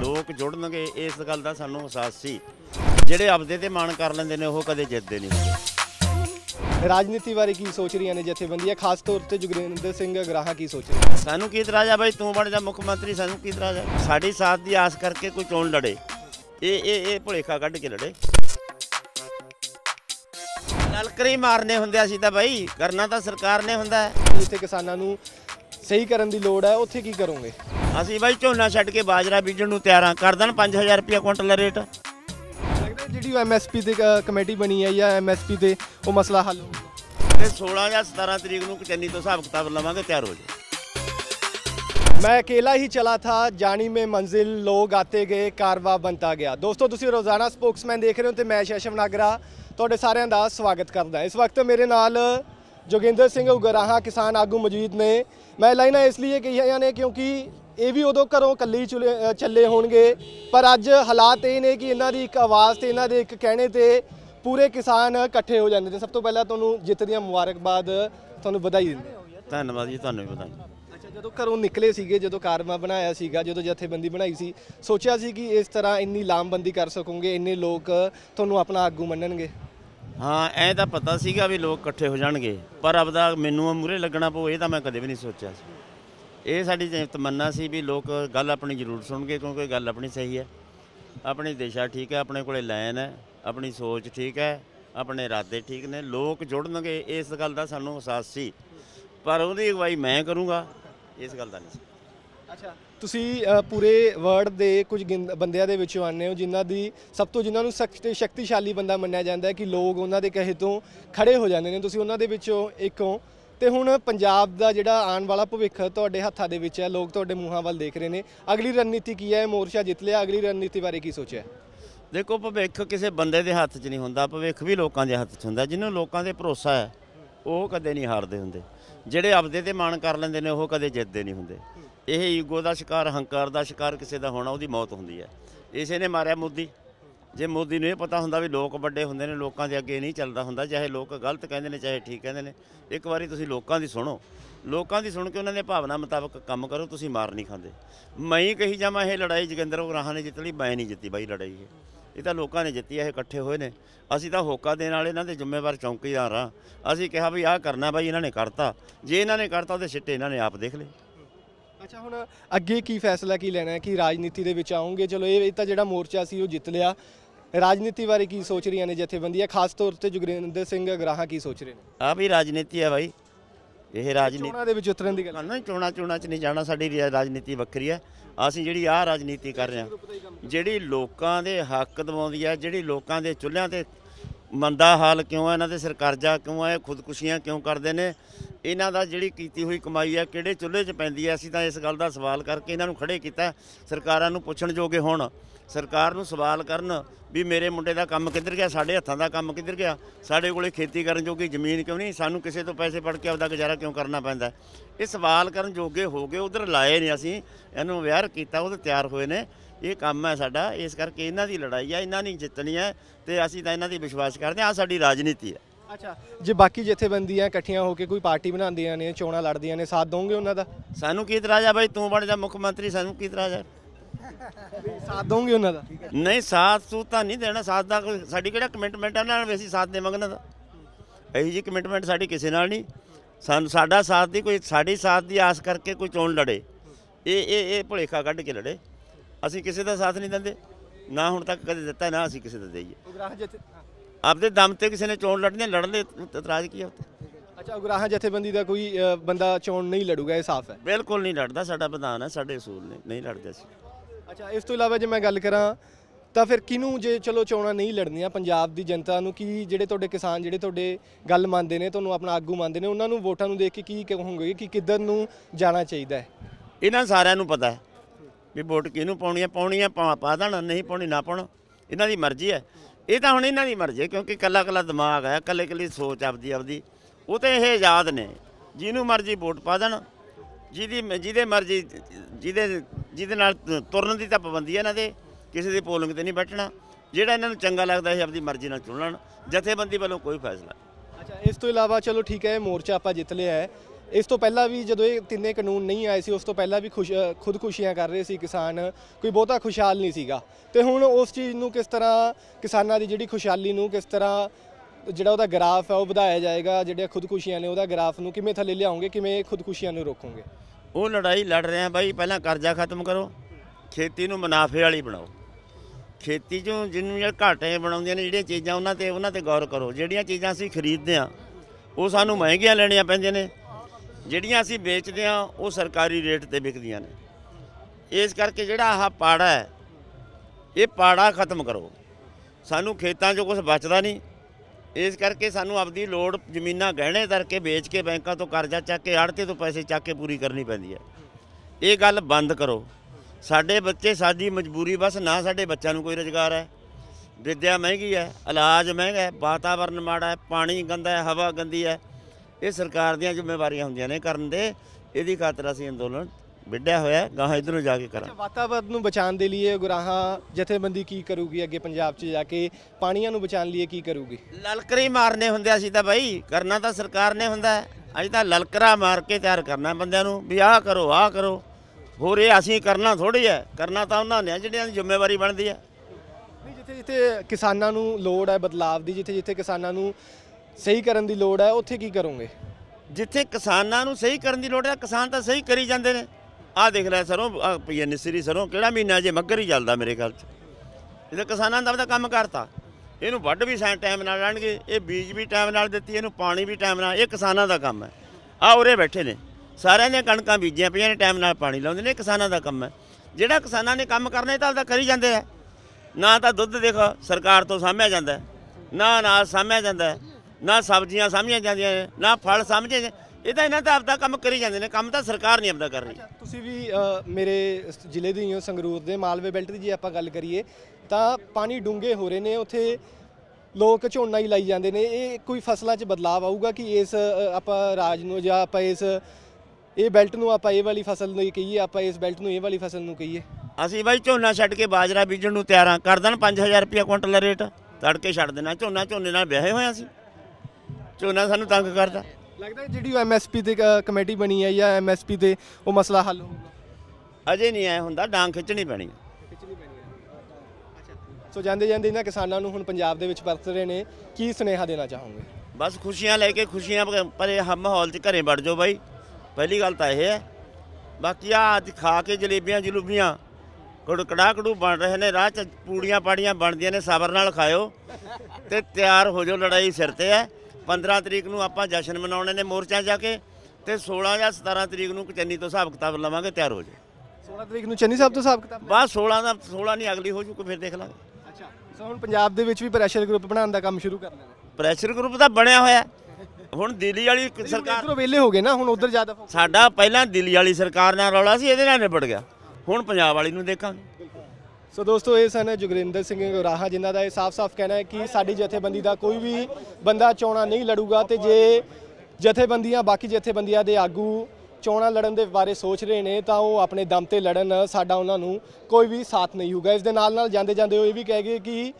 ਲੋਕ ਜੁੜਨਗੇ ਇਸ ਗੱਲ ਦਾ ਸਾਨੂੰ ਅਹਿਸਾਸ ਸੀ ਜਿਹੜੇ ਆਪਦੇ ਤੇ ਮਾਣ ਕਰ ਲੈਂਦੇ ਨੇ ਉਹ ਕਦੇ ਜਿੱਤਦੇ ਨਹੀਂ ਰਾਜਨੀਤੀ ਬਾਰੇ ਕੀ ਸੋਚ ਰਹੀਆਂ ਨੇ ਜਥੇਬੰਦੀਆਂ ਖਾਸ ਤੌਰ ਤੇ ਜੁਗਰਿੰਦਰ ਸਿੰਘ ਗਰਾਹਾ ਕੀ ਸੋਚ ਰਹੇ ਸਾਨੂੰ ਕੀ ਇਤਰਾਜ਼ ਆ ਬਾਈ ਤੂੰ ਬਣ ਜਾ ਮੁੱਖ ਮੰਤਰੀ ਸਾਨੂੰ ਕੀ ਇਤਰਾਜ਼ ਸਾਡੀ ਸਾਥ ਦੀ ਆਸ ਕਰਕੇ ਕੋਈ ਚੋਣ ਲੜੇ ਇਹ ਇਹ ਇਹ ਭੁਲੇਖਾ ਕੱਢ ਕੇ ਲੜੇ ਨਲਕਰੀ ਮਾਰਨੇ ਹੁੰਦੇ ਅਸੀਂ ਤਾਂ ਬਾਈ ਕਰਨਾ ਤਾਂ ਸਰਕਾਰ ਨੇ ਹੁੰਦਾ ਜਿੱਥੇ ਕਿਸਾਨਾਂ ਨੂੰ ਸਹੀ ਕਰਨ ਦੀ ਲੋੜ ਹੈ ਉੱਥੇ ਕੀ ਕਰੋਗੇ ਅਸੀਂ ਬਾਈ ਝੋਨਾ ਛੱਡ ਕੇ ਬਾਜਰਾ ਬੀਜਣ ਨੂੰ ਤਿਆਰ ਹਾਂ ਕਰ 5000 ਰੁਪਏ ਕੁਇੰਟਲ ਰੇਟ ਲੱਗਦਾ ਜਿਹੜੀ ਐਮਐਸਪੀ ਤੇ ਕਮੇਟੀ ਬਣੀ ਹੈ ਜਾਂ ਐਮਐਸਪੀ ਤੇ ਉਹ ਮਸਲਾ ਹੱਲ ਹੋਊਗਾ ਤੇ 16 ਜਾਂ 17 ਤਰੀਕ ਨੂੰ ਕਚੰਨੀ ਤੋਂ ਹਿਸਾਬ ਕਿਤਾਬ ਲਵਾਂਗੇ ਤਿਆਰ ਹੋ ਜਾਓ ਮੈਂ ਇਕੱਲਾ ਹੀ ਚਲਾ ਥਾ ਜਾਣੀ ਮੇ ਮੰਜ਼ਿਲ ਲੋਗ ਆਤੇ ਗਏ ਕਾਰਵਾ ਬਣਤਾ ਗਿਆ ਦੋਸਤੋ ਤੁਸੀਂ ਰੋਜ਼ਾਨਾ ਸਪੋਕਸਮੈਨ ਦੇਖ ਰਹੇ ਹੋ ਤੇ ਮੈਂ ਸ਼ਸ਼ਮ ਨਾਗਰਾ ਤੁਹਾਡੇ ਸਾਰਿਆਂ ਦਾ ਸਵਾਗਤ ਕਰਦਾ ਇਸ ਵਕਤ ਮੇਰੇ ਨਾਲ ਜੋਗਿੰਦਰ ਸਿੰਘ ਉਗਰਾਹਾ ਕਿਸਾਨ ਆਗੂ ਮਜੀਦ ਨੇ ਮੈਂ ਲਾਈਨਾਂ ਇਸ ਲਈ ਕਹੀਆਂ ਨੇ ਕਿਉਂਕਿ ਇਹ ਵੀ ਉਦੋਂ ਘਰੋਂ ਕੱਲੀ ਚੱਲੇ ਹੋਣਗੇ ਪਰ ਅੱਜ ਹਾਲਾਤ ਇਹ ਨੇ ਕਿ ਇਹਨਾਂ ਦੀ ਇੱਕ ਆਵਾਜ਼ ਤੇ ਇਹਨਾਂ ਦੇ ਇੱਕ ਕਹਿਣੇ ਤੇ ਪੂਰੇ ਕਿਸਾਨ ਇਕੱਠੇ ਹੋ ਜਾਂਦੇ ਨੇ ਸਭ ਤੋਂ ਪਹਿਲਾਂ ਤੁਹਾਨੂੰ ਜਿੱਤ ਦੀਆਂ ਮੁਬਾਰਕਬਾਦ ਤੁਹਾਨੂੰ ਵਧਾਈ ਦਿੰਦੇ ਧੰਨਵਾਦ ਜੀ ਤੁਹਾਨੂੰ ਵੀ ਵਧਾਈ ਜਦੋਂ ਘਰੋਂ ਨਿਕਲੇ ਸੀਗੇ ਜਦੋਂ ਕਾਰਮਾ ਬਣਾਇਆ ਸੀਗਾ ਜਦੋਂ ਜਥੇਬੰਦੀ ਬਣਾਈ ਸੀ ਸੋਚਿਆ ਸੀ ਕਿ ਇਸ ਤਰ੍ਹਾਂ ਇੰਨੀ ਲਾਮਬੰਦੀ ਕਰ ਸਕੋਗੇ ਇੰਨੇ ਲੋਕ ਤੁਹਾਨੂੰ ਆਪਣਾ ਆਗੂ ਮੰਨਣਗੇ ਹਾਂ ਐ ਤਾਂ ਪਤਾ ਸੀਗਾ ਵੀ ਲੋਕ ਇਕੱਠੇ ਹੋ ਜਾਣਗੇ ਪਰ ਆਪਦਾ ਮੈਨੂੰ ਮੂਰੇ ਲੱਗਣਾ ਪਊ ਇਹ ਤਾਂ ਮੈਂ ਕਦੇ ਵੀ ਨਹੀਂ ਸੋਚਿਆ ਸੀ ਇਹ ਸਾਡੀ ਤਮੰਨਾ ਸੀ ਵੀ ਲੋਕ ਗੱਲ ਆਪਣੀ ਜ਼ਰੂਰ ਸੁਣਨਗੇ ਕਿਉਂਕਿ ਗੱਲ ਆਪਣੀ ਸਹੀ ਹੈ ਆਪਣੀ ਦਿਸ਼ਾ ਠੀਕ ਹੈ ਆਪਣੇ ਕੋਲੇ ਲਾਈਨ ਹੈ ਆਪਣੀ ਸੋਚ ਠੀਕ ਹੈ ਆਪਣੇ ਇਰਾਦੇ ਠੀਕ ਨੇ ਲੋਕ ਜੁੜਨਗੇ ਇਸ ਗੱਲ ਦਾ ਸਾਨੂੰ ਅਹਿਸਾਸ ਸੀ ਪਰ ਉਹਦੀ ਅਗਵਾਈ ਮੈਂ ਕਰੂੰਗਾ ਇਸ ਗੱਲ ਦਾ ਨਹੀਂ ਸੀ ਅੱਛਾ ਤੁਸੀਂ ਪੂਰੇ ਵਰਲਡ ਦੇ ਕੁਝ ਬੰਦਿਆਂ ਦੇ ਵਿੱਚੋਂ ਆਨੇ ਹੋ ਜਿਨ੍ਹਾਂ ਦੀ ਸਭ ਤੋਂ ਜਿਨ੍ਹਾਂ ਨੂੰ ਸਖਤ ਸ਼ਕਤੀਸ਼ਾਲੀ ਬੰਦਾ ਮੰਨਿਆ ਜਾਂਦਾ ਹੈ ਕਿ ਲੋਕ ਉਹਨਾਂ ਦੇ ਕਹੇ ਤੋਂ ਖੜੇ ਹੋ ਜਾਂਦੇ ਨੇ ਤੁਸੀਂ ਉਹਨਾਂ ਦੇ ਵਿੱਚੋਂ ਇੱਕ ਹੋ ਤੇ ਹੁਣ ਪੰਜਾਬ ਦਾ ਜਿਹੜਾ ਆਉਣ ਵਾਲਾ ਭਵਿੱਖ ਤੁਹਾਡੇ ਹੱਥਾਂ ਦੇ ਵਿੱਚ ਹੈ ਲੋਕ ਤੁਹਾਡੇ ਮੂੰਹਾਂ ਵੱਲ ਦੇਖ ਰਹੇ ਨੇ ਅਗਲੀ ਰਣਨੀਤੀ ਕੀ ਹੈ ਮੋਰਚਾ ਜਿੱਤ ਲਿਆ ਅਗਲੀ ਰਣਨੀਤੀ ਬਾਰੇ ਕੀ ਸੋਚਿਆ ਦੇਖੋ ਭਵਿੱਖ ਕਿਸੇ ਬੰਦੇ ਦੇ ਹੱਥ 'ਚ ਨਹੀਂ ਹੁੰਦਾ ਭਵਿੱਖ ਵੀ ਲੋਕਾਂ ਦੇ ਹੱਥ 'ਚ ਹੁੰਦਾ ਜਿਹਨੂੰ ਲੋਕਾਂ ਦੇ ਭਰੋਸਾ ਹੈ ਉਹ ਕਦੇ ਨਹੀਂ ਹਾਰਦੇ ਹੁੰਦੇ ਜਿਹੜੇ ਆਪਦੇ ਤੇ ਮਾਣ ਕਰ ਲੈਂਦੇ ਨੇ ਉਹ ਕਦੇ ਜਿੱਤਦੇ ਨਹੀਂ ਹੁੰਦੇ ਇਹ ਈਗੋ ਦਾ ਸ਼ਿਕਾਰ ਹੰਕਾਰ ਦਾ ਸ਼ਿਕਾਰ ਕਿਸੇ ਦਾ ਹੋਣਾ ਉਹਦੀ ਮੌਤ ਹੁੰਦੀ ਹੈ ਇਸੇ ਨੇ ਮਾਰਿਆ ਮੋਦੀ ਜੇ ਮੋਦੀ ਨੂੰ ਇਹ ਪਤਾ ਹੁੰਦਾ ਵੀ ਲੋਕ ਵੱਡੇ ਹੁੰਦੇ ਨੇ ਲੋਕਾਂ ਦੇ ਅੱਗੇ ਨਹੀਂ ਚੱਲਦਾ ਹੁੰਦਾ ਚਾਹੇ ਲੋਕ ਗਲਤ ਕਹਿੰਦੇ ਨੇ ਚਾਹੇ ਠੀਕ ਕਹਿੰਦੇ ਨੇ ਇੱਕ ਵਾਰੀ ਤੁਸੀਂ ਲੋਕਾਂ ਦੀ ਸੁਣੋ ਲੋਕਾਂ ਦੀ ਸੁਣ ਕੇ ਉਹਨਾਂ ਦੇ ਭਾਵਨਾ ਮੁਤਾਬਕ ਕੰਮ ਕਰੋ ਤੁਸੀਂ ਮਾਰ ਨਹੀਂ ਖਾਂਦੇ ਮੈਂ ਹੀ ਕਹੀ ਜਾਵਾਂ ਇਹ ਲੜਾਈ ਉਹ ਰਾਹਾਂ ਨੇ ਜਿੱਤ ਲਈ ਮੈਂ ਨਹੀਂ ਜਿੱਤੀ ਬਾਈ ਲੜਾਈ ਇਹ ਇਹ ਤਾਂ ਲੋਕਾਂ ਨੇ ਜਿੱਤੀ ਇਹ ਇਕੱਠੇ ਹੋਏ ਨੇ ਅਸੀਂ ਤਾਂ ਹੋਕਾ ਦੇਣ ਵਾਲੇ ਇਹਨਾਂ ਦੇ ਜ਼ਿੰਮੇਵਾਰ ਚੌਕੀਦਾਰ ਆ ਅਸੀਂ ਕਿਹਾ ਵੀ ਆਹ ਕਰਨਾ ਬਾਈ ਇਹਨਾਂ ਨੇ ਕਰਤਾ ਜੇ ਇਹਨਾਂ ਨੇ ਕਰਤਾ ਉਹਦੇ ਛਿੱਟੇ ਇਹਨਾਂ ਨੇ ਆਪ ਦੇਖ ਲਏ ਅੱਛਾ ਹੁਣ ਅੱਗੇ ਕੀ ਫੈਸਲਾ ਕੀ ਲੈਣਾ ਹੈ ਕਿ ਰਾਜਨੀਤੀ ਦੇ ਵਿੱਚ ਆਉਂਗੇ ਚਲੋ ਇਹ ਤਾਂ ਜਿਹੜਾ ਮੋਰਚਾ ਸੀ ਉਹ ਜਿੱਤ ਲਿਆ ਰਾਜਨੀਤੀ ਬਾਰੇ ਕੀ ਸੋਚ ਰਹੀਆਂ ਨੇ ਜਥੇਬੰਦੀਆਂ ਖਾਸ ਤੌਰ ਤੇ ਜੁਗਰਿੰਦਰ ਸਿੰਘ ਗਰਾਹਾਂ ਕੀ ਸੋਚ ਰਹੇ ਨੇ ਆ ਵੀ ਰਾਜਨੀਤੀ ਹੈ ਬਾਈ ਇਹ ਰਾਜਨੀਤੀ ਚੋਣਾਂ ਦੇ ਵਿੱਚ ਉਤਰਨ ਦੀ ਗੱਲ ਨਾ ਚੋਣਾਂ ਚੋਣਾਂ 'ਚ ਨਹੀਂ ਜਾਣਾ ਸਾਡੀ ਰਾਜਨੀਤੀ ਵੱਖਰੀ ਹੈ ਅਸੀਂ ਜਿਹੜੀ ਆਹ ਰਾਜਨੀਤੀ ਕਰ ਰਹੇ ਹਾਂ ਜਿਹੜੀ ਲੋਕਾਂ ਦੇ ਹੱਕ ਦਵਾਉਂਦੀ ਹੈ ਜਿਹੜੀ ਲੋਕਾਂ ਦੇ ਚੁੱਲ੍ਹਿਆਂ ਤੇ ਮੰਦਾ ਹਾਲ ਕਿਉਂ ਹੈ ਇਹਨਾਂ ਦੇ ਸਿਰ ਕਰਜ਼ਾ ਕਿਉਂ ਹੈ ਖੁਦਕੁਸ਼ੀਆਂ ਕਿਉਂ ਕਰਦੇ ਨੇ ਇਹਨਾਂ ਦਾ ਜਿਹੜੀ ਕੀਤੀ ਹੋਈ ਕਮਾਈ ਹੈ ਕਿਹੜੇ ਚੁੱਲ੍ਹੇ 'ਚ ਪੈਂਦੀ ਹੈ ਅਸੀਂ ਤਾਂ ਇਸ ਗੱਲ ਦਾ ਸਵਾਲ ਕਰਕੇ ਇਹਨਾਂ ਨੂੰ ਖੜੇ ਕੀਤਾ ਸਰਕਾਰਾਂ ਨੂੰ ਪੁੱਛਣ ਜੋਗੇ ਹੁਣ ਸਰਕਾਰ ਨੂੰ ਸਵਾਲ ਕਰਨ ਵੀ ਮੇਰੇ ਮੁੰਡੇ ਦਾ ਕੰਮ ਕਿੱਧਰ ਗਿਆ ਸਾਡੇ ਹੱਥਾਂ ਦਾ ਕੰਮ ਕਿੱਧਰ ਗਿਆ ਸਾਡੇ ਕੋਲੇ ਖੇਤੀ ਕਰਨ ਜੋਗੀ ਜ਼ਮੀਨ ਕਿਉਂ ਨਹੀਂ ਸਾਨੂੰ ਕਿਸੇ ਤੋਂ ਪੈਸੇ ਫੜ ਕੇ ਆਪਦਾ ਗੁਜ਼ਾਰਾ ਕਿਉਂ ਕਰਨਾ ਪੈਂਦਾ ਇਹ ਸਵਾਲ ਕਰਨ ਜੋਗੇ ਹੋ ਗਏ ਉਧਰ ਲਾਏ ਨੇ ਅਸੀਂ ਇਹਨੂੰ ਵਿਆਹ ਕੀਤਾ ਉਹ ਤਿਆਰ ਹੋਏ ਨੇ ਇਹ ਕੰਮ ਹੈ ਸਾਡਾ ਇਸ ਕਰਕੇ ਇਹਨਾਂ ਦੀ ਲੜਾਈ ਹੈ ਇਹਨਾਂ ਨਹੀਂ ਜਿੱਤਣੀ ਹੈ ਤੇ ਅਸੀਂ ਤਾਂ ਇਹਨਾਂ ਦੀ ਵਿਸ਼ਵਾਸ ਕਰਦੇ ਆ ਸਾਡੀ ਰਾਜਨੀਤੀ ਹੈ ਅੱਛਾ ਜੇ ਬਾਕੀ ਜਥੇਬੰਦੀਆਂ ਇਕੱਠੀਆਂ ਹੋ ਕੇ ਕੋਈ ਪਾਰਟੀ ਬਣਾਉਂਦੀਆਂ ਨੇ ਚੋਣਾਂ ਲੜਦੀਆਂ ਨੇ ਸਾਥ ਦੋਗੇ ਉਹਨਾਂ ਦਾ ਸਾਨੂੰ ਕੀ ਇਤਰਾਜ਼ ਆ ਬਾਈ ਤੂੰ ਬਣ ਜਾ ਮੁੱਖ ਮੰਤਰੀ ਸਾਨੂੰ ਕੀ ਇਤਰਾਜ਼ ਹੈ ਸਾਥ ਦੋਗੇ ਉਹਨਾਂ ਦਾ ਨਹੀਂ ਸਾਥ ਤੂੰ ਤਾਂ ਨਹੀਂ ਦੇਣਾ ਸਾਥ ਦਾ ਸਾਡੀ ਕਿਹੜਾ ਕਮਿਟਮੈਂਟ ਹੈ ਨਾਲ ਵੀ ਅਸੀਂ ਸਾਥ ਦੇਵਾਂਗੇ ਨਾ ਦਾ ਇਹੀ ਜੀ ਕਮਿਟਮੈਂਟ ਸਾਡੀ ਕਿਸੇ ਨਾਲ ਨਹੀਂ ਸਾਨੂੰ ਸਾਡਾ ਸਾਥ ਦੀ ਕੋਈ ਸਾਡੀ ਸਾਥ ਦੀ ਆਸ ਕਰਕੇ ਕੋਈ ਚੋਣ ਲੜੇ ਇਹ ਇਹ ਇਹ ਭੁਲੇਖਾ ਕੱਢ ਕੇ ਲੜੇ ਅਸੀਂ ਕਿਸੇ ਦਾ ਸਾਥ ਨਹੀਂ ਦਿੰਦੇ ਨਾ ਹੁਣ ਤੱਕ ਕਦੇ ਦਿੱਤਾ ਨਾ ਅਸੀਂ ਕਿਸੇ ਦਾ ਦੇਈਏ ਉਗਰਾਹ ਆਪਦੇ ਦਮ ਤੇ ਕਿਸੇ ਨੇ ਚੋਣ ਲੜਨੀ ਲੜਨ ਦੇ ਇਤਰਾਜ਼ ਕੀ ਹੈ ਅੱਛਾ ਉਗਰਾਹਾਂ ਜਥੇਬੰਦੀ ਦਾ ਕੋਈ ਬੰਦਾ ਚੋਣ ਨਹੀਂ ਲੜੂਗਾ ਇਹ ਸਾਫ਼ ਹੈ ਬਿਲਕੁਲ ਨਹੀਂ ਲੜਦਾ ਸਾਡਾ ਵਿਧਾਨ ਹੈ ਸਾਡੇ ਅਸੂਲ ਨੇ ਨਹੀਂ ਲੜਦੇ ਅਸੀਂ ਅੱਛਾ ਇਸ ਤੋਂ ਇਲਾਵਾ ਜੇ ਮੈਂ ਗੱਲ ਕਰਾਂ ਤਾਂ ਫਿਰ ਕਿਨੂੰ ਜੇ ਚਲੋ ਚੋਣਾਂ ਨਹੀਂ ਲੜਨੀਆਂ ਪੰਜਾਬ ਦੀ ਜਨਤਾ ਨੂੰ ਕੀ ਜਿਹੜੇ ਤੁਹਾਡੇ ਕਿਸਾਨ ਜਿਹੜੇ ਤੁਹਾਡੇ ਗੱਲ ਮੰਨਦੇ ਨੇ ਤੁਹਾਨੂੰ ਆਪਣਾ ਆਗੂ ਮੰਨਦੇ ਨੇ ਉਹਨਾਂ ਨੂੰ ਵੋਟਾਂ ਨੂੰ ਦੇਖ ਕੇ ਕੀ ਕਹੋਗੇ ਕਿ ਕਿੱਧਰ ਨੂੰ ਜਾਣਾ ਚਾਹੀਦਾ ਹੈ ਇਹਨਾਂ ਸਾਰਿਆਂ ਨੂੰ ਪਤਾ ਹੈ ਵੀ ਵੋਟ ਕਿਹਨੂੰ ਪਾਉਣੀ ਹੈ ਪਾਉਣੀ ਹੈ ਪਾ ਦੇਣਾ ਨਹੀਂ ਪਾਉਣੀ ਨਾ ਪਾਉਣਾ ਇਹਨਾਂ ਦੀ ਮਰਜ਼ੀ ਹੈ ਇਹ ਤਾਂ ਹੁਣ ਇਹਨਾਂ ਦੀ ਮਰਜ਼ੀ ਹੈ ਕਿਉਂਕਿ ਕੱਲਾ ਕੱਲਾ ਦਿਮਾਗ ਹੈ ਕੱਲੇ ਕੱਲੀ ਸੋਚ ਆਪਦੀ ਆਪਦੀ ਉਹ ਤੇ ਇਹ ਆਜ਼ਾਦ ਨੇ ਜਿਹਨੂੰ ਮਰਜ਼ੀ ਵੋਟ ਪਾ ਦੇਣ ਜਿਹਦੀ ਜਿਹਦੇ ਮਰਜ਼ੀ ਜਿਹਦੇ ਜਿਹਦੇ ਨਾਲ ਤੁਰਨ ਦੀ ਤਾਂ ਪਾਬੰਦੀ ਹੈ ਇਹਨਾਂ ਦੇ ਕਿਸੇ ਦੀ ਪੋਲਿੰਗ ਤੇ ਨਹੀਂ ਬੈਠਣਾ ਜਿਹੜਾ ਇਹਨਾਂ ਨੂੰ ਚੰਗਾ ਲੱਗਦਾ ਹੈ ਆਪਦੀ ਮਰਜ਼ੀ ਨਾਲ ਚੁਣ ਲੈਣ ਜਥੇਬੰਦੀ ਵੱਲੋਂ ਕੋਈ ਫੈਸਲਾ ਅੱਛਾ ਇਸ ਤੋਂ ਇਲਾਵਾ ਚਲੋ ਠੀਕ ਹੈ ਮੋਰਚਾ ਆਪਾਂ ਜਿੱਤ ਲਿਆ ਹੈ ਇਸ ਤੋਂ ਪਹਿਲਾਂ ਵੀ ਜਦੋਂ ਇਹ ਤਿੰਨੇ ਕਾਨੂੰਨ ਨਹੀਂ ਆਏ ਸੀ ਉਸ ਤੋਂ ਪਹਿਲਾਂ ਵੀ ਖੁਸ਼ ਖੁਦਕੁਸ਼ੀਆਂ ਕਰ ਰਹੇ ਸੀ ਕਿਸਾਨ ਕੋਈ ਬਹੁਤਾ ਖੁਸ਼ਹਾਲ ਨਹੀਂ ਸੀਗਾ ਤੇ ਹੁਣ ਉਸ ਚੀਜ਼ ਨੂੰ ਕਿਸ ਤਰ੍ਹਾਂ ਕਿਸਾਨਾਂ ਦੀ ਜਿਹੜੀ ਖੁਸ਼ਹਾਲੀ ਨੂੰ ਕਿਸ ਤਰ੍ਹਾਂ ਜਿਹੜਾ ਉਹਦਾ ਗ੍ਰਾਫ ਹੈ ਉਹ ਵਧਾਇਆ ਜਾਏਗਾ ਜਿਹੜੇ ਖੁਦਕੁਸ਼ੀਆਂ ਨੇ ਉਹਦਾ ਗ੍ਰਾਫ ਨੂੰ ਕਿਵੇਂ ਥੱਲੇ ਲਿਆਉਂਗੇ ਕਿਵੇਂ ਖੁਦਕੁਸ਼ੀਆਂ ਨੂੰ ਰੋਕੋਗੇ ਉਹ ਲੜਾਈ ਲੜ ਰਹੇ ਆ ਬਾਈ ਪਹਿਲਾਂ ਕਰਜ਼ਾ ਖਤਮ ਕਰੋ ਖੇਤੀ ਨੂੰ ਮੁਨਾਫੇ ਵਾਲੀ ਬਣਾਓ ਖੇਤੀ ਚੋਂ ਜਿੰਨੂੰ ਘਾਟੇ ਬਣਾਉਂਦੀਆਂ ਨੇ ਜਿਹੜੀਆਂ ਚੀਜ਼ਾਂ ਉਹਨਾਂ ਤੇ ਉਹਨਾਂ ਤੇ ਗੌਰ ਕਰੋ ਜਿਹੜੀਆਂ ਚੀਜ਼ਾਂ ਅਸੀਂ ਖਰੀਦਦੇ ਆ ਉਹ ਸਾਨੂੰ ਮਹਿੰਗੀਆਂ ਲੈਣੀਆਂ ਪੈਂਦੀਆਂ ਨੇ ਜਿਹੜੀਆਂ ਅਸੀਂ ਵੇਚਦੇ ਆ ਉਹ ਸਰਕਾਰੀ ਰੇਟ ਤੇ ਵਿਕਦੀਆਂ ਨੇ ਇਸ ਕਰਕੇ ਜਿਹੜਾ ਆਹ ਪਾੜਾ ਹੈ ਇਹ ਪਾੜਾ ਖਤਮ ਕਰੋ ਸਾਨੂੰ ਖੇਤਾਂ 'ਚੋਂ ਕੁਝ ਬਚਦਾ ਨਹੀਂ ਇਸ ਕਰਕੇ ਸਾਨੂੰ ਆਪਦੀ ਲੋੜ ਜ਼ਮੀਨਾਂ ਗਹਿਣੇ ਕਰਕੇ ਵੇਚ ਕੇ ਬੈਂਕਾਂ ਤੋਂ ਕਰਜ਼ਾ ਚੱਕ ਕੇ ਆੜਤੇ ਤੋਂ ਪੈਸੇ ਚੱਕ ਕੇ ਪੂਰੀ ਕਰਨੀ ਪੈਂਦੀ ਹੈ ਇਹ ਗੱਲ ਬੰਦ ਕਰੋ ਸਾਡੇ ਬੱਚੇ ਸਾਡੀ ਮਜਬੂਰੀ ਬਸ ਨਾ ਸਾਡੇ ਬੱਚਿਆਂ ਨੂੰ ਕੋਈ ਰੋਜ਼ਗਾਰ ਹੈ ਵਿਦਿਆ ਮਹਿੰਗੀ ਹੈ ਇਲਾਜ ਮਹਿੰਗਾ ਹੈ ਵਾਤਾਵਰਨ ਮਾੜਾ ਹੈ ਪਾਣੀ ਗੰਦਾ ਹੈ ਹਵਾ ਗੰਦੀ ਹੈ ਇਹ ਸਰਕਾਰ ਦੀਆਂ ਜ਼ਿੰਮੇਵਾਰੀਆਂ ਹੁੰਦੀਆਂ ਨੇ ਕਰਨ ਦੇ ਇਹਦੀ ਖਾਤਰ ਅਸੀਂ ਅੰਦੋਲਨ ਵਿੱਢਿਆ ਹੋਇਆ ਗਾਹਾਂ ਇਧਰੋਂ ਜਾ ਕੇ ਕਰਾਂ ਵਾਤਾਵਰਣ ਨੂੰ ਬਚਾਉਣ ਦੇ ਲਈ ਗੁਰਾਹਾਂ ਜਥੇਬੰਦੀ ਕੀ ਕਰੂਗੀ ਅੱਗੇ ਪੰਜਾਬ 'ਚ ਜਾ ਕੇ ਪਾਣੀਆਂ ਨੂੰ ਬਚਾਉਣ ਲਈ ਕੀ ਕਰੂਗੀ ਲਲਕਰੀ ਮਾਰਨੇ ਹੁੰਦੇ ਅਸੀਂ ਤਾਂ ਬਾਈ ਕਰਨਾ ਤਾਂ ਸਰਕਾਰ ਨੇ ਹੁੰਦਾ ਅੱਜ ਤਾਂ ਲਲਕਰਾ ਮਾਰ ਕੇ ਤਿਆਰ ਕਰਨਾ ਬੰਦਿਆਂ ਨੂੰ ਵੀ ਆਹ ਕਰੋ ਆਹ ਕਰੋ ਹੋਰ ਇਹ ਅਸੀਂ ਕਰਨਾ ਥੋੜੀ ਹੈ ਕਰਨਾ ਤਾਂ ਉਹਨਾਂ ਨੇ ਜਿਹੜਿਆਂ ਦੀ ਜ਼ਿੰਮੇਵਾਰੀ ਬਣਦੀ ਹੈ ਜਿੱਥੇ ਜਿੱਥੇ ਕਿਸਾਨਾਂ ਨੂੰ ਲੋੜ ਹੈ ਬਦਲਾਅ ਦੀ ਜਿੱਥੇ ਜਿੱਥੇ ਕਿਸਾਨਾਂ ਨੂੰ ਸਹੀ ਕਰਨ ਦੀ ਲੋੜ ਹੈ ਉੱਥੇ ਕੀ ਕਰੋਗੇ ਜਿੱਥੇ ਕਿਸਾਨਾਂ ਨੂੰ ਸਹੀ ਕਰਨ ਦੀ ਲੋੜ ਹੈ ਕਿਸਾਨ ਤਾਂ ਸਹੀ ਕਰੀ ਜਾਂਦੇ ਨੇ ਆਹ ਦੇਖ ਲੈ ਸਰੋਂ ਪਈ ਨਿਸਰੀ ਸਰੋਂ ਕਿਹੜਾ ਮਹੀਨਾ ਜੇ ਮੱਗਰ ਹੀ ਚੱਲਦਾ ਮੇਰੇ ਘਰ 'ਚ ਇਹਦਾ ਕਿਸਾਨਾਂ ਦਾ ਆਪਦਾ ਕੰਮ ਕਰਤਾ ਇਹਨੂੰ ਵੱਢ ਵੀ ਸਾਂ ਟਾਈਮ ਨਾਲ ਲੈਣਗੇ ਇਹ ਬੀਜ ਵੀ ਟਾਈਮ ਨਾਲ ਦਿੱਤੀ ਇਹਨੂੰ ਪਾਣੀ ਵੀ ਟਾਈਮ ਨਾਲ ਇਹ ਕਿਸਾਨਾਂ ਦਾ ਕੰਮ ਹੈ ਆ ਉਰੇ ਬੈਠੇ ਨੇ ਸਾਰਿਆਂ ਨੇ ਕਣਕਾਂ ਬੀਜੀਆਂ ਪਈਆਂ ਨੇ ਟਾਈਮ ਨਾਲ ਪਾਣੀ ਲਾਉਂਦੇ ਨੇ ਕਿਸਾਨਾਂ ਦਾ ਕੰਮ ਹੈ ਜਿਹੜਾ ਕਿਸਾਨਾਂ ਨੇ ਕੰਮ ਕਰਨਾ ਇਹ ਤਾਂ ਉਹਦਾ ਕਰੀ ਜਾਂਦੇ ਆ ਨਾ ਤਾਂ ਦੁੱਧ ਦੇਖੋ ਸਰਕਾਰ ਤੋਂ ਸਾਂਭਿਆ ਜਾਂਦਾ ਨਾ ਨਾ ਸਾਂਭਿਆ ਜਾਂਦਾ ਨਾ ਸਬਜ਼ੀਆਂ ਸਮਝੀਆਂ ਜਾਂਦੀਆਂ ਨੇ ਨਾ ਫਲ ਸਮਝੇ ਇਹ ਤਾਂ ਇਹਨਾਂ ਦਾ ਆਪਦਾ ਕੰਮ ਕਰੀ ਜਾਂਦੇ ਨੇ ਕੰਮ ਤਾਂ ਸਰਕਾਰ ਨਹੀਂ ਆਪਦਾ ਕਰ ਰਹੀ ਤੁਸੀਂ ਵੀ ਮੇਰੇ ਜ਼ਿਲ੍ਹੇ ਦੇ ਹੀ ਸੰਗਰੂਰ ਦੇ ਮਾਲਵੇ ਬੈਲਟ ਦੀ ਜੇ ਆਪਾਂ ਗੱਲ ਕਰੀਏ ਤਾਂ ਪਾਣੀ ਡੂੰਘੇ ਹੋ ਰਹੇ ਨੇ ਉੱਥੇ ਲੋਕ ਝੋਨਾ ਹੀ ਲਾਈ ਜਾਂਦੇ ਨੇ ਇਹ ਕੋਈ ਫਸਲਾਂ 'ਚ ਬਦਲਾਅ ਆਊਗਾ ਕਿ ਇਸ ਆਪਾਂ ਰਾਜ ਨੂੰ ਜਾਂ ਆਪਾਂ ਇਸ ਇਹ ਬੈਲਟ ਨੂੰ ਆਪਾਂ ਇਹ ਵਾਲੀ ਫਸਲ ਨੂੰ ਹੀ ਕਹੀਏ ਆਪਾਂ ਇਸ ਬੈਲਟ ਨੂੰ ਇਹ ਵਾਲੀ ਫਸਲ ਨੂੰ ਕਹੀਏ ਅਸੀਂ ਬਾਈ ਝੋਨਾ ਛੱਡ ਕੇ ਬਾਜਰਾ ਬੀਜਣ ਨੂੰ ਤਿਆਰ ਆ ਕਰ 5000 ਰੁਪਏ ਕੁਇੰਟਲ ਰੇਟ ਤੜਕੇ ਛੱਡ ਦੇਣਾ ਝੋਨਾ ਝੋਨੇ ਨਾਲ ਵਿਆਹੇ ਹੋਇਆ ਸੀ ਝੋਨਾ ਸਾਨੂੰ ਤੰਗ ਕਰਦਾ ਲੱਗਦਾ ਹੈ ਜਿਹੜੀ ਐਮਐਸਪੀ ਤੇ ਕਮੇਟੀ ਬਣੀ ਹੈ ਜਾਂ ਐਮਐਸਪੀ ਤੇ ਉਹ ਮਸਲਾ ਹੱਲ ਹੋਊਗਾ ਅਜੇ ਨਹੀਂ ਆਇਆ ਹੁੰਦਾ ਡਾਂਗ ਖਿੱਚਣੀ ਪੈਣੀ ਹੈ। ਸੋ ਜਾਂਦੇ ਜਾਂਦੇ ਇਹਨਾਂ ਕਿਸਾਨਾਂ ਨੂੰ ਹੁਣ ਪੰਜਾਬ ਦੇ ਵਿੱਚ ਵਰਤ ਰਹੇ ਨੇ ਕੀ ਸੁਨੇਹਾ ਦੇਣਾ ਚਾਹੋਗੇ ਬਸ ਖੁਸ਼ੀਆਂ ਲੈ ਕੇ ਖੁਸ਼ੀਆਂ ਪਰੇ ਹਮ ਮਾਹੌਲ 'ਚ ਘਰੇ ਵੜ ਜਾਓ ਬਾਈ ਪਹਿਲੀ ਗੱਲ ਤਾਂ ਇਹ ਹੈ ਬਾਕੀ ਆ ਅੱਜ ਖਾ ਕੇ ਜਲੇਬੀਆਂ ਜਲੂਬੀਆਂ ਕੜਕੜਾ ਕੜੂ ਬਣ ਰਹੇ ਨੇ ਰਾਹ 'ਚ ਪੂੜੀਆਂ ਪਾੜੀਆਂ ਬਣਦੀਆਂ ਨੇ ਸਬਰ ਨਾਲ ਖਾਇਓ ਤੇ ਤਿਆਰ ਹੋ ਜਾਓ ਲੜਾਈ ਸਿਰ ਤੇ ਹੈ 15 ਤਰੀਕ ਨੂੰ ਆਪਾਂ ਜਸ਼ਨ ਮਨਾਉਣੇ ਨੇ ਮੋਰਚਾ ਜਾ ਕੇ ਤੇ 16 ਜਾਂ 17 ਤਰੀਕ ਨੂੰ ਚੰਨੀ ਤੋਂ ਹਿਸਾਬ ਕਿਤਾਬ ਲਵਾਂਗੇ ਤਿਆਰ ਹੋ ਜੇ 16 ਤਰੀਕ ਨੂੰ ਚੰਨੀ ਸਾਹਿਬ ਤੋਂ ਹਿਸਾਬ ਕਿਤਾਬ ਬਸ 16 ਦਾ 16 ਨਹੀਂ ਅਗਲੀ ਹੋ ਜੂ ਕੋ ਫਿਰ ਦੇਖ ਲਾਂਗੇ ਅੱਛਾ ਸੋ ਹੁਣ ਪੰਜਾਬ ਦੇ ਵਿੱਚ ਵੀ ਪ੍ਰੈਸ਼ਰ ਗਰੁੱਪ ਬਣਾਉਣ ਦਾ ਕੰਮ ਸ਼ੁਰੂ ਕਰ ਲੈਣਾ ਪ੍ਰੈਸ਼ਰ ਗਰੁੱਪ ਤਾਂ ਬਣਿਆ ਹੋਇਆ ਹੁਣ ਦਿੱਲੀ ਵਾਲੀ ਸਰਕਾਰ ਉਧਰੋਂ ਵੇਲੇ ਹੋ ਗਏ ਨਾ ਹੁਣ ਉਧਰ ਜ਼ਿਆਦਾ ਸਾਡਾ ਪਹਿਲਾਂ ਦਿੱਲੀ ਵਾਲੀ ਸਰਕਾਰ ਨਾਲ ਰੌਲਾ ਸੀ ਇਹਦੇ ਨਾਲ ਨਿਬੜ ਗਿਆ ਹੁਣ ਪੰਜਾਬ ਵਾਲੀ ਨੂੰ ਦੇਖਾਂਗੇ ਸੋ ਦੋਸਤੋ ਇਹ ਸਨ ਜੁਗਰਿੰਦਰ ਸਿੰਘ ਰਾਹਾ ਜਿਨ੍ਹਾਂ ਦਾ ਇਹ ਸਾਫ਼-ਸਾਫ਼ ਕਹਿਣਾ ਹੈ ਕਿ ਸਾਡੀ ਜਥੇਬੰਦੀ ਦਾ ਕੋਈ ਵੀ ਬੰਦਾ ਚੋਣਾ ਨਹੀਂ ਲੜੂਗਾ ਤੇ ਜੇ ਜਥੇਬੰਦੀਆਂ ਬਾਕੀ ਜਥੇਬੰਦੀਆਂ ਦੇ ਆਗੂ ਚੋਣਾ ਲੜਨ ਦੇ ਬਾਰੇ ਸੋਚ ਰਹੇ ਨੇ ਤਾਂ ਉਹ ਆਪਣੇ ਦਮ ਤੇ ਲੜਨ ਸਾਡਾ ਉਹਨਾਂ ਨੂੰ ਕੋਈ ਵੀ ਸਾਥ ਨਹੀਂ ਹੋਊਗਾ ਇਸ ਦੇ ਨਾਲ ਨਾਲ ਜਾਂਦੇ ਜਾਂਦੇ ਉਹ ਇਹ ਵੀ ਕਹਿ ਗਏ ਕਿ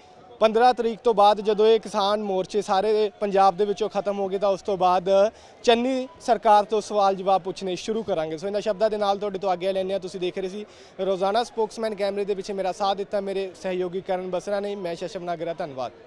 15 ਤਰੀਕ ਤੋਂ ਬਾਅਦ ਜਦੋਂ ਇਹ ਕਿਸਾਨ ਮੋਰਚੇ ਸਾਰੇ ਪੰਜਾਬ ਦੇ ਵਿੱਚੋਂ ਖਤਮ ਹੋ ਗਏ ਤਾਂ ਉਸ ਤੋਂ ਬਾਅਦ ਚੰਨੀ ਸਰਕਾਰ ਤੋਂ ਸਵਾਲ ਜਵਾਬ ਪੁੱਛਨੇ ਸ਼ੁਰੂ ਕਰਾਂਗੇ ਸੋ ਇਹਨਾਂ ਸ਼ਬਦਾਂ ਦੇ ਨਾਲ ਤੁਹਾਡੇ ਤੋਂ ਅੱਗੇ ਲੈਣੇ ਆ ਤੁਸੀਂ ਦੇਖ ਰਹੇ ਸੀ ਰੋਜ਼ਾਨਾ ਸਪੋਕਸਮੈਨ ਕੈਮਰੇ ਦੇ ਪਿੱਛੇ ਮੇਰਾ ਸਾਥ ਦਿੱਤਾ ਮੇਰੇ ਸਹਿਯੋਗੀ ਕਰਨ ਬਸਰਾ ਨੇ ਮੈਂ ਸ਼ਸ਼ਮਨਾਗਰਾ ਧੰਨਵਾਦ